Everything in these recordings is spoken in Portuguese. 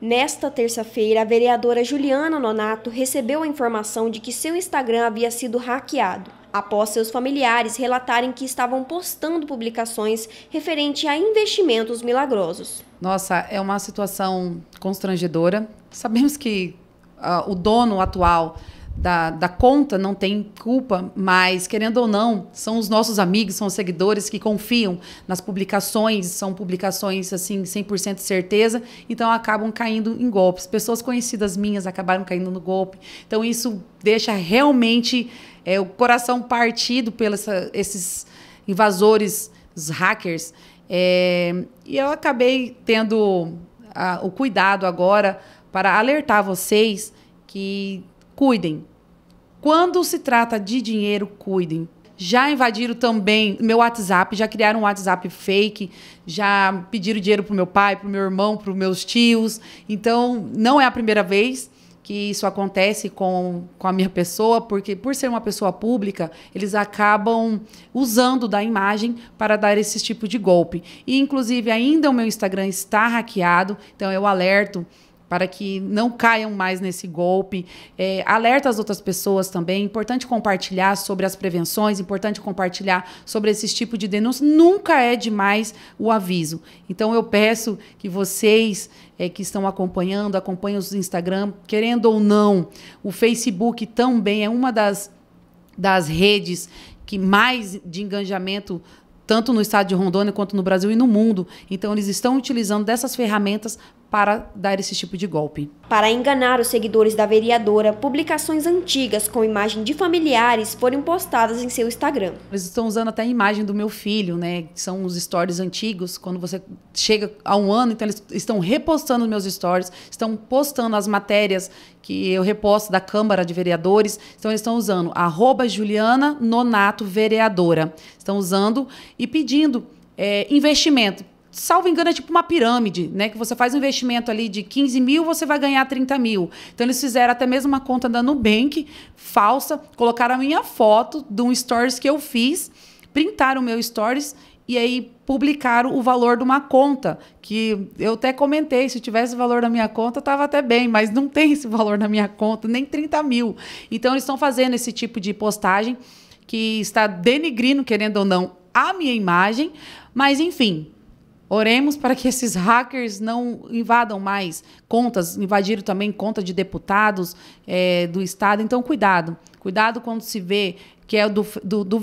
Nesta terça-feira, a vereadora Juliana Nonato recebeu a informação de que seu Instagram havia sido hackeado, após seus familiares relatarem que estavam postando publicações referente a investimentos milagrosos. Nossa, é uma situação constrangedora. Sabemos que uh, o dono atual da, da conta não tem culpa, mas querendo ou não, são os nossos amigos, são os seguidores que confiam nas publicações, são publicações assim 100% de certeza, então acabam caindo em golpes. Pessoas conhecidas minhas acabaram caindo no golpe. Então isso deixa realmente é, o coração partido pelos esses invasores, os hackers. É, e eu acabei tendo a, ah, o cuidado agora para alertar vocês que cuidem. Quando se trata de dinheiro, cuidem. Já invadiram também meu WhatsApp, já criaram um WhatsApp fake, já pediram dinheiro pro meu pai, pro meu irmão, os meus tios. Então, não é a primeira vez que isso acontece com, com a minha pessoa, porque por ser uma pessoa pública, eles acabam usando da imagem para dar esse tipo de golpe. E, inclusive, ainda o meu Instagram está hackeado, então eu alerto para que não caiam mais nesse golpe. É, alerta as outras pessoas também. Importante compartilhar sobre as prevenções, importante compartilhar sobre esses tipos de denúncias. Nunca é demais o aviso. Então eu peço que vocês é, que estão acompanhando, acompanhem os Instagram, querendo ou não, o Facebook também é uma das, das redes que mais de engajamento tanto no estado de Rondônia quanto no Brasil e no mundo. Então, eles estão utilizando dessas ferramentas para dar esse tipo de golpe. Para enganar os seguidores da vereadora, publicações antigas com imagem de familiares foram postadas em seu Instagram. Eles estão usando até a imagem do meu filho, né? são os stories antigos. Quando você chega a um ano, então eles estão repostando os meus stories, estão postando as matérias que eu reposto da Câmara de Vereadores. Então eles estão usando arroba Juliana Nonato Vereadora. Estão usando e pedindo é, investimento salvo engano, é tipo uma pirâmide, né? Que você faz um investimento ali de 15 mil, você vai ganhar 30 mil. Então, eles fizeram até mesmo uma conta da Nubank falsa, colocaram a minha foto de um stories que eu fiz, printaram o meu stories e aí publicaram o valor de uma conta, que eu até comentei, se tivesse o valor na minha conta, estava até bem, mas não tem esse valor na minha conta, nem 30 mil. Então, eles estão fazendo esse tipo de postagem que está denigrindo, querendo ou não, a minha imagem, mas enfim, Oremos para que esses hackers não invadam mais contas, invadiram também conta de deputados é, do Estado. Então, cuidado. Cuidado quando se vê que é do, do, do,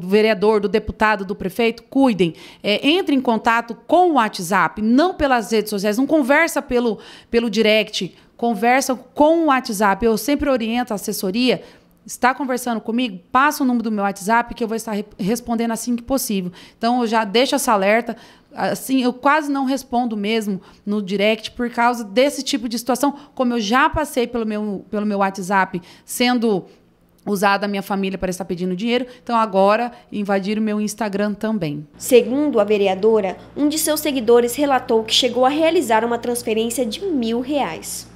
vereador, do deputado, do prefeito, cuidem. É, entre em contato com o WhatsApp, não pelas redes sociais, não conversa pelo, pelo direct, conversa com o WhatsApp. Eu sempre oriento a assessoria está conversando comigo, passa o número do meu WhatsApp que eu vou estar re respondendo assim que possível. Então eu já deixo essa alerta. Assim, eu quase não respondo mesmo no direct por causa desse tipo de situação, como eu já passei pelo meu, pelo meu WhatsApp sendo usada a minha família para estar pedindo dinheiro, então agora invadir o meu Instagram também. Segundo a vereadora, um de seus seguidores relatou que chegou a realizar uma transferência de mil reais.